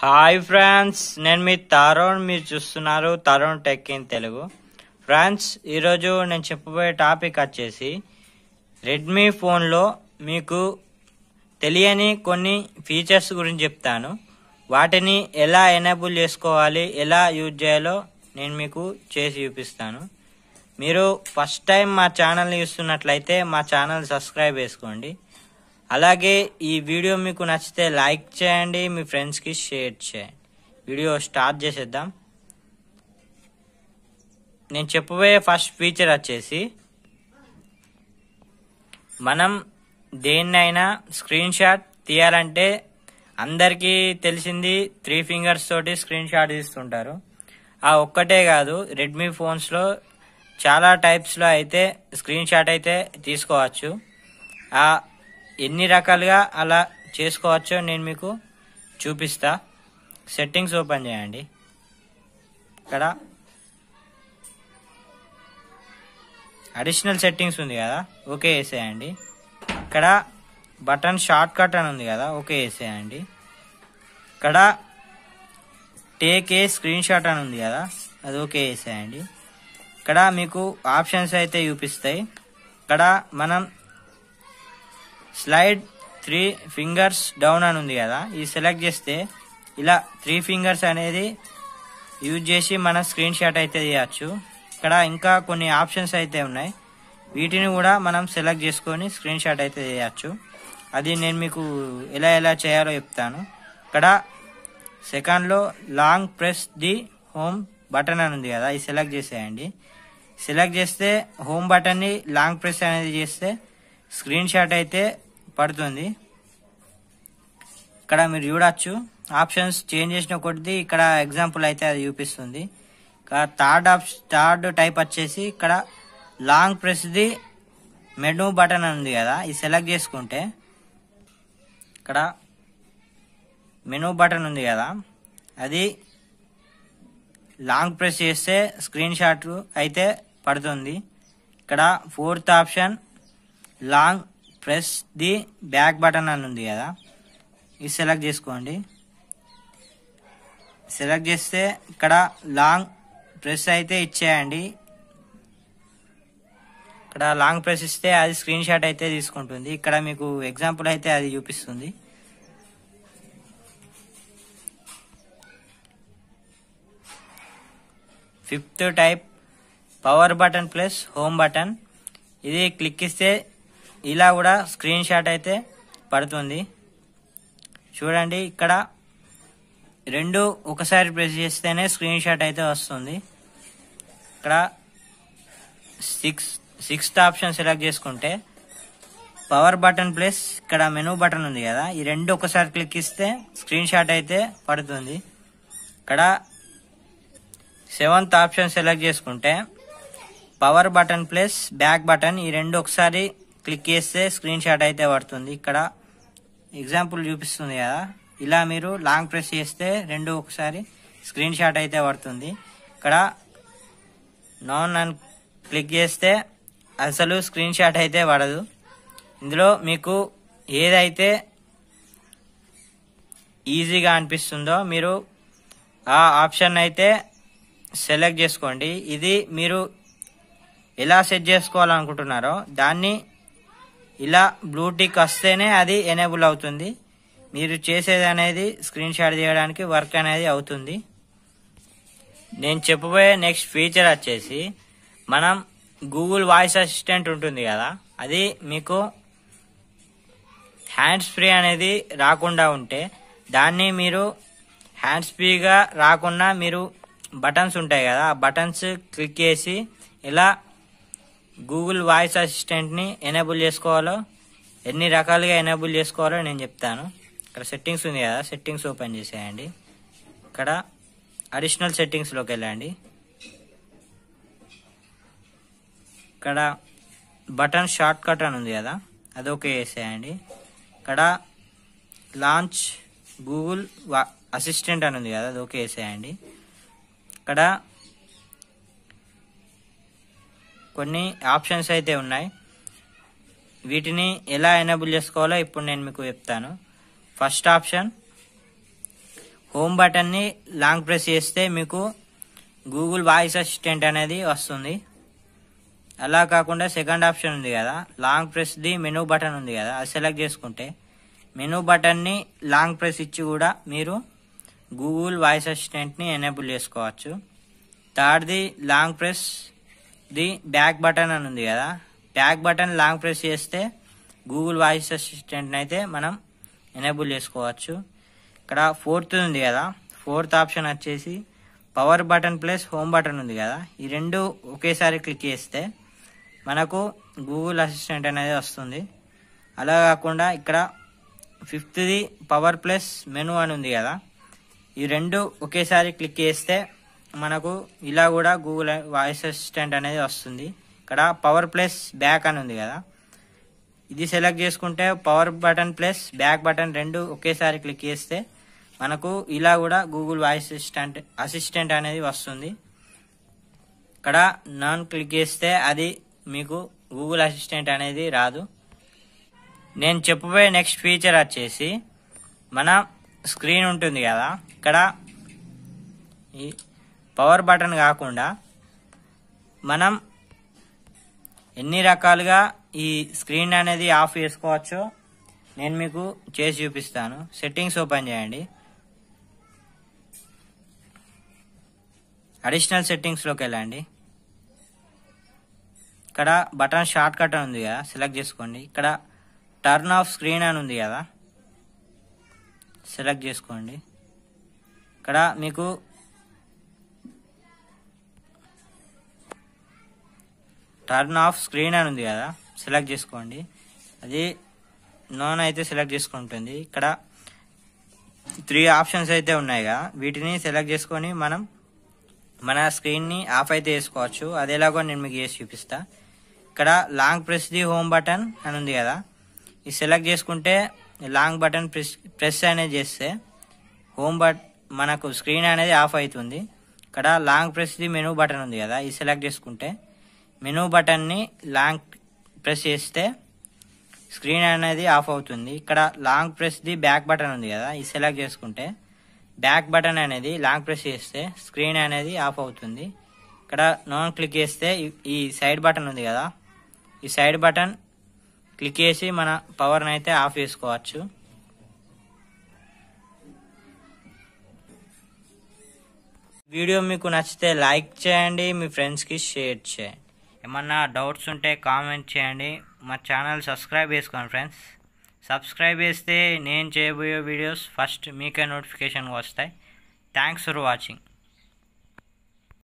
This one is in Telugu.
హాయ్ ఫ్రాన్స్ నేను మీ తరుణ్ మీరు చూస్తున్నారు Tarun tech in Telugu friends ఈరోజు నేను చెప్పబోయే టాపిక్ వచ్చేసి రెడ్మీ ఫోన్లో మీకు తెలియని కొన్ని ఫీచర్స్ గురించి చెప్తాను వాటిని ఎలా ఎనేబుల్ చేసుకోవాలి ఎలా యూజ్ చేయాలో నేను మీకు చేసి చూపిస్తాను మీరు ఫస్ట్ టైం మా ఛానల్ని చూస్తున్నట్లయితే మా ఛానల్ సబ్స్క్రైబ్ చేసుకోండి అలాగే ఈ వీడియో మీకు నచ్చితే లైక్ చేయండి మీ ఫ్రెండ్స్కి షేర్ చేయండి వీడియో స్టార్ట్ చేసేద్దాం నేను చెప్పబోయే ఫస్ట్ ఫీచర్ వచ్చేసి మనం దేన్నైనా స్క్రీన్ షాట్ తీయాలంటే అందరికీ తెలిసింది త్రీ ఫింగర్స్ తోటి స్క్రీన్ షాట్ తీస్తుంటారు ఆ ఒక్కటే కాదు రెడ్మీ ఫోన్స్లో చాలా టైప్స్లో అయితే స్క్రీన్ షాట్ అయితే తీసుకోవచ్చు ఆ ఎన్ని రకాలుగా అలా చేసుకోవచ్చో నేను మీకు చూపిస్తా సెట్టింగ్స్ ఓపెన్ చేయండి ఇక్కడ అడిషనల్ సెట్టింగ్స్ ఉంది కదా ఓకే వేసేయండి ఇక్కడ బటన్ షార్ట్ కట్ అని ఉంది కదా ఓకే వేసేయండి ఇక్కడ టేక్ ఏ స్క్రీన్ షాట్ అని ఉంది కదా అది ఓకే వేసేయండి ఇక్కడ మీకు ఆప్షన్స్ అయితే చూపిస్తాయి ఇక్కడ మనం స్లైడ్ త్రీ ఫింగర్స్ డౌన్ అని ఉంది కదా ఇది సెలెక్ట్ చేస్తే ఇలా త్రీ ఫింగర్స్ అనేది యూజ్ చేసి మన స్క్రీన్ షాట్ అయితే తీయచ్చు ఇక్కడ ఇంకా కొన్ని ఆప్షన్స్ అయితే ఉన్నాయి వీటిని కూడా మనం సెలెక్ట్ చేసుకొని స్క్రీన్ షాట్ అయితే చేయవచ్చు అది నేను మీకు ఎలా ఎలా చేయాలో చెప్తాను ఇక్కడ సెకండ్లో long press the home button అని ఉంది కదా ఇది సెలెక్ట్ చేసేయండి సెలెక్ట్ చేస్తే హోమ్ బటన్ని లాంగ్ ప్రెస్ అనేది చేస్తే స్క్రీన్ షాట్ అయితే పడుతుంది ఇక్కడ మీరు చూడొచ్చు ఆప్షన్స్ చేంజ్ చేసిన కొద్ది ఇక్కడ ఎగ్జాంపుల్ అయితే అది చూపిస్తుంది ఇక్కడ థర్డ్ ఆప్షన్ థర్డ్ టైప్ వచ్చేసి ఇక్కడ లాంగ్ ప్రెస్ది మెనూ బటన్ ఉంది కదా ఇది సెలెక్ట్ చేసుకుంటే ఇక్కడ మెనూ బటన్ ఉంది కదా అది లాంగ్ ప్రెస్ చేస్తే స్క్రీన్ షాట్ అయితే పడుతుంది ఇక్కడ fourth option long press the back button అని ఉంది కదా ఇది సెలెక్ట్ చేసుకోండి సెలెక్ట్ చేస్తే ఇక్కడ లాంగ్ ప్రెస్ అయితే ఇచ్చేయండి ఇక్కడ లాంగ్ ప్రెస్ ఇస్తే అది స్క్రీన్ షాట్ అయితే తీసుకుంటుంది ఇక్కడ మీకు ఎగ్జాంపుల్ అయితే అది చూపిస్తుంది fifth type power button plus home button ఇది క్లిక్ ఇస్తే ఇలా కూడా స్క్రీన్ షాట్ అయితే పడుతుంది చూడండి ఇక్కడ రెండు ఒకసారి ప్రెస్ చేస్తేనే స్క్రీన్ షాట్ అయితే వస్తుంది ఇక్కడ సిక్స్ సిక్స్త్ ఆప్షన్ సెలెక్ట్ చేసుకుంటే పవర్ బటన్ ప్లస్ ఇక్కడ మెనూ బటన్ ఉంది కదా ఈ రెండు ఒకసారి క్లిక్ ఇస్తే స్క్రీన్ షాట్ అయితే పడుతుంది ఇక్కడ సెవెంత్ ఆప్షన్ సెలెక్ట్ చేసుకుంటే power button plus back button ఈ రెండు ఒకసారి క్లిక్ చేస్తే స్క్రీన్ షాట్ అయితే పడుతుంది ఇక్కడ ఎగ్జాంపుల్ చూపిస్తుంది కదా ఇలా మీరు లాంగ్ ప్రెస్ చేస్తే రెండు ఒకసారి స్క్రీన్ షాట్ అయితే పడుతుంది ఇక్కడ నాన్ అని క్లిక్ చేస్తే అసలు స్క్రీన్ షాట్ అయితే పడదు ఇందులో మీకు ఏదైతే ఈజీగా అనిపిస్తుందో మీరు ఆ ఆప్షన్ అయితే సెలెక్ట్ చేసుకోండి ఇది మీరు ఎలా సెట్ చేసుకోవాలనుకుంటున్నారో దాన్ని ఇలా బ్లూటిక్ వస్తేనే అది ఎనేబుల్ అవుతుంది మీరు చేసేది అనేది స్క్రీన్ షాట్ తీయడానికి వర్క్ అనేది అవుతుంది నేను చెప్పబోయే నెక్స్ట్ ఫీచర్ వచ్చేసి మనం గూగుల్ వాయిస్ అసిస్టెంట్ ఉంటుంది కదా అది మీకు హ్యాండ్స్ ఫ్రీ అనేది రాకుండా ఉంటే దాన్ని మీరు హ్యాండ్స్ ఫ్రీగా రాకుండా మీరు బటన్స్ ఉంటాయి కదా ఆ బటన్స్ క్లిక్ చేసి ఇలా గూగుల్ వాయిస్ అసిస్టెంట్ని ఎనేబుల్ చేసుకోవాలో ఎన్ని రకాలుగా ఎనేబుల్ చేసుకోవాలో నేను చెప్తాను ఇక్కడ సెట్టింగ్స్ ఉంది కదా సెట్టింగ్స్ ఓపెన్ చేసేయండి ఇక్కడ అడిషనల్ సెట్టింగ్స్లోకి వెళ్ళండి ఇక్కడ బటన్ షార్ట్ కట్ అని ఉంది కదా అది ఓకే చేసేయండి ఇక్కడ లాంచ్ గూగుల్ అసిస్టెంట్ అని ఉంది కదా అది ఓకే చేసేయండి ఇక్కడ కొన్ని ఆప్షన్స్ అయితే ఉన్నాయి వీటిని ఎలా ఎనేబుల్ చేసుకోవాలో ఇప్పుడు నేను మీకు చెప్తాను ఫస్ట్ ఆప్షన్ హోమ్ బటన్ని లాంగ్ ప్రెస్ చేస్తే మీకు గూగుల్ వాయిస్ అసిస్టెంట్ అనేది వస్తుంది అలా కాకుండా సెకండ్ ఆప్షన్ ఉంది కదా లాంగ్ ప్రెస్ది మెనూ బటన్ ఉంది కదా అది సెలెక్ట్ చేసుకుంటే మెనూ బటన్ని లాంగ్ ప్రెస్ ఇచ్చి కూడా మీరు గూగుల్ వాయిస్ అసిస్టెంట్ని ఎనేబుల్ చేసుకోవచ్చు థర్డ్ది long press the back button అని ఉంది కదా బ్యాక్ బటన్ లాంగ్ ప్రెస్ చేస్తే గూగుల్ వాయిస్ అసిస్టెంట్ అయితే మనం ఎనేబుల్ చేసుకోవచ్చు ఇక్కడ ఫోర్త్ ఉంది కదా ఫోర్త్ ఆప్షన్ వచ్చేసి power button plus home button ఉంది కదా ఈ రెండు ఒకేసారి క్లిక్ చేస్తే మనకు గూగుల్ అసిస్టెంట్ అనేది వస్తుంది అలా కాకుండా ఇక్కడ ఫిఫ్త్ది పవర్ ప్లస్ మెను అని ఉంది కదా ఈ రెండు ఒకేసారి క్లిక్ చేస్తే మనకు ఇలా కూడా గూగుల్ వాయిస్ అసిస్టెంట్ అనేది వస్తుంది ఇక్కడ పవర్ ప్లస్ బ్యాక్ అని ఉంది కదా ఇది సెలెక్ట్ చేసుకుంటే power button plus back button రెండు ఒకేసారి క్లిక్ చేస్తే మనకు ఇలా కూడా గూగుల్ వాయిస్ అసిస్టెంట్ అసిస్టెంట్ అనేది వస్తుంది ఇక్కడ నాన్ క్లిక్ చేస్తే అది మీకు గూగుల్ అసిస్టెంట్ అనేది రాదు నేను చెప్పబోయే నెక్స్ట్ ఫీచర్ వచ్చేసి మన స్క్రీన్ ఉంటుంది కదా ఇక్కడ ఈ పవర్ బటన్ కాకుండా మనం ఎన్ని రకాలుగా ఈ స్క్రీన్ అనేది ఆఫ్ చేసుకోవచ్చో నేను మీకు చేసి చూపిస్తాను సెట్టింగ్స్ ఓపెన్ చేయండి అడిషనల్ సెట్టింగ్స్లోకి వెళ్ళండి ఇక్కడ బటన్ షార్ట్ కట్ అని ఉంది కదా సెలెక్ట్ చేసుకోండి ఇక్కడ టర్న్ ఆఫ్ స్క్రీన్ అని ఉంది కదా సెలెక్ట్ చేసుకోండి ఇక్కడ మీకు టర్న్ ఆఫ్ స్క్రీన్ అని ఉంది కదా సెలెక్ట్ చేసుకోండి అది నోన్ అయితే సెలెక్ట్ చేసుకుంటుంది ఇక్కడ త్రీ ఆప్షన్స్ అయితే ఉన్నాయి కదా వీటిని సెలెక్ట్ చేసుకొని మనం మన స్క్రీన్ని ఆఫ్ అయితే చేసుకోవచ్చు అదేలాగో నేను మీకు చేసి చూపిస్తా ఇక్కడ long press the home button అని ఉంది కదా ఇది సెలెక్ట్ చేసుకుంటే లాంగ్ బటన్ ప్రెస్ ప్రెస్ అనేది చేస్తే హోమ్ బట్ మనకు స్క్రీన్ అనేది ఆఫ్ అవుతుంది ఇక్కడ long press the menu button ఉంది కదా ఇది సెలెక్ట్ చేసుకుంటే మెనూ బటన్ని లాంగ్ ప్రెస్ చేస్తే స్క్రీన్ అనేది ఆఫ్ అవుతుంది ఇక్కడ లాంగ్ ప్రెస్ది బ్యాక్ బటన్ ఉంది కదా ఇది సెలెక్ట్ చేసుకుంటే బ్యాక్ బటన్ అనేది లాంగ్ ప్రెస్ చేస్తే స్క్రీన్ అనేది ఆఫ్ అవుతుంది ఇక్కడ నోన్ క్లిక్ చేస్తే ఈ సైడ్ బటన్ ఉంది కదా ఈ సైడ్ బటన్ క్లిక్ చేసి మన పవర్ని అయితే ఆఫ్ చేసుకోవచ్చు వీడియో మీకు నచ్చితే లైక్ చేయండి మీ ఫ్రెండ్స్కి షేర్ చేయండి ఏమన్నా డౌట్స్ ఉంటే కామెంట్ చేయండి మా ఛానల్ సబ్స్క్రైబ్ చేసుకోండి ఫ్రెండ్స్ సబ్స్క్రైబ్ చేస్తే నేను చేయబోయే వీడియోస్ ఫస్ట్ మీకే నోటిఫికేషన్ వస్తాయి థ్యాంక్స్ ఫర్ వాచింగ్